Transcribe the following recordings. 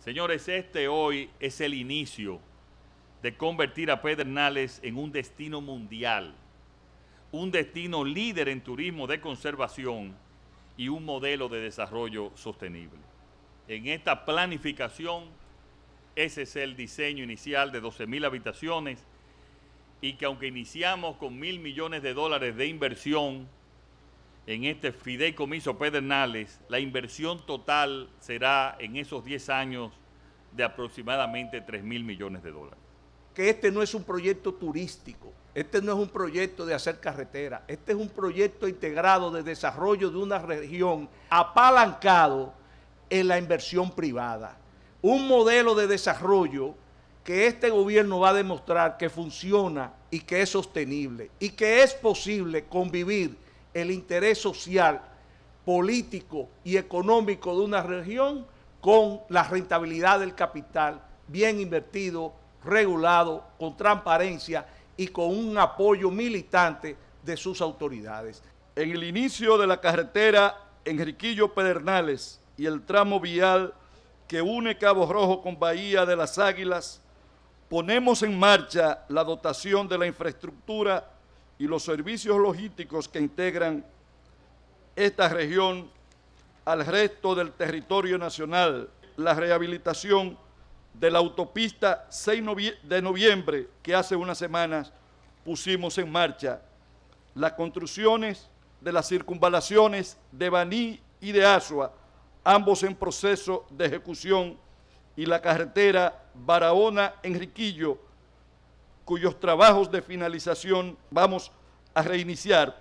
Señores, este hoy es el inicio de convertir a Pedernales en un destino mundial, un destino líder en turismo de conservación y un modelo de desarrollo sostenible. En esta planificación, ese es el diseño inicial de 12.000 habitaciones y que aunque iniciamos con mil millones de dólares de inversión, en este fideicomiso Pedernales, la inversión total será en esos 10 años de aproximadamente 3 mil millones de dólares. Que este no es un proyecto turístico, este no es un proyecto de hacer carretera, este es un proyecto integrado de desarrollo de una región apalancado en la inversión privada. Un modelo de desarrollo que este gobierno va a demostrar que funciona y que es sostenible y que es posible convivir el interés social, político y económico de una región con la rentabilidad del capital bien invertido, regulado, con transparencia y con un apoyo militante de sus autoridades. En el inicio de la carretera Enriquillo Pedernales y el tramo vial que une Cabo Rojo con Bahía de las Águilas, ponemos en marcha la dotación de la infraestructura y los servicios logísticos que integran esta región al resto del territorio nacional. La rehabilitación de la autopista 6 de noviembre que hace unas semanas pusimos en marcha. Las construcciones de las circunvalaciones de Baní y de Asua, ambos en proceso de ejecución, y la carretera Barahona-Enriquillo, cuyos trabajos de finalización vamos a reiniciar,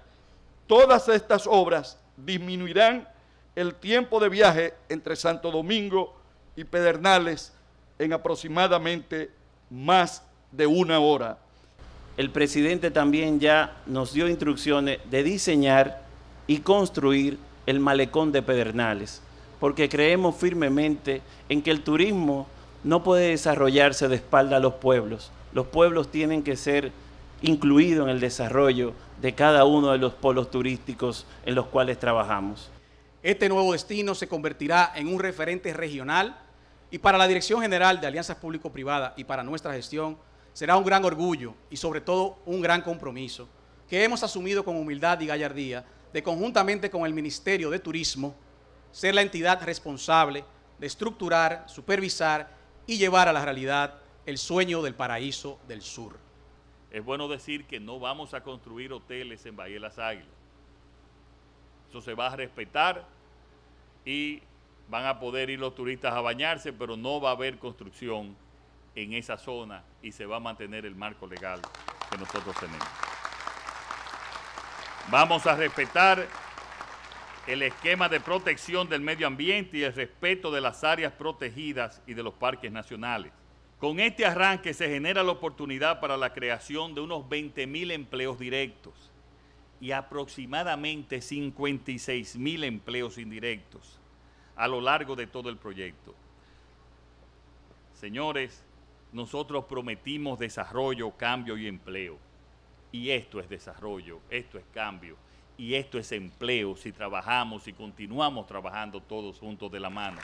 todas estas obras disminuirán el tiempo de viaje entre Santo Domingo y Pedernales en aproximadamente más de una hora. El presidente también ya nos dio instrucciones de diseñar y construir el malecón de Pedernales, porque creemos firmemente en que el turismo no puede desarrollarse de espalda a los pueblos, los pueblos tienen que ser incluidos en el desarrollo de cada uno de los polos turísticos en los cuales trabajamos. Este nuevo destino se convertirá en un referente regional y para la Dirección General de Alianzas Público-Privadas y para nuestra gestión será un gran orgullo y sobre todo un gran compromiso que hemos asumido con humildad y gallardía de conjuntamente con el Ministerio de Turismo ser la entidad responsable de estructurar, supervisar y llevar a la realidad el sueño del paraíso del sur. Es bueno decir que no vamos a construir hoteles en Bahía de las Águilas. Eso se va a respetar y van a poder ir los turistas a bañarse, pero no va a haber construcción en esa zona y se va a mantener el marco legal que nosotros tenemos. Vamos a respetar el esquema de protección del medio ambiente y el respeto de las áreas protegidas y de los parques nacionales. Con este arranque se genera la oportunidad para la creación de unos 20 mil empleos directos y aproximadamente 56 mil empleos indirectos a lo largo de todo el proyecto. Señores, nosotros prometimos desarrollo, cambio y empleo. Y esto es desarrollo, esto es cambio y esto es empleo si trabajamos, y continuamos trabajando todos juntos de la mano.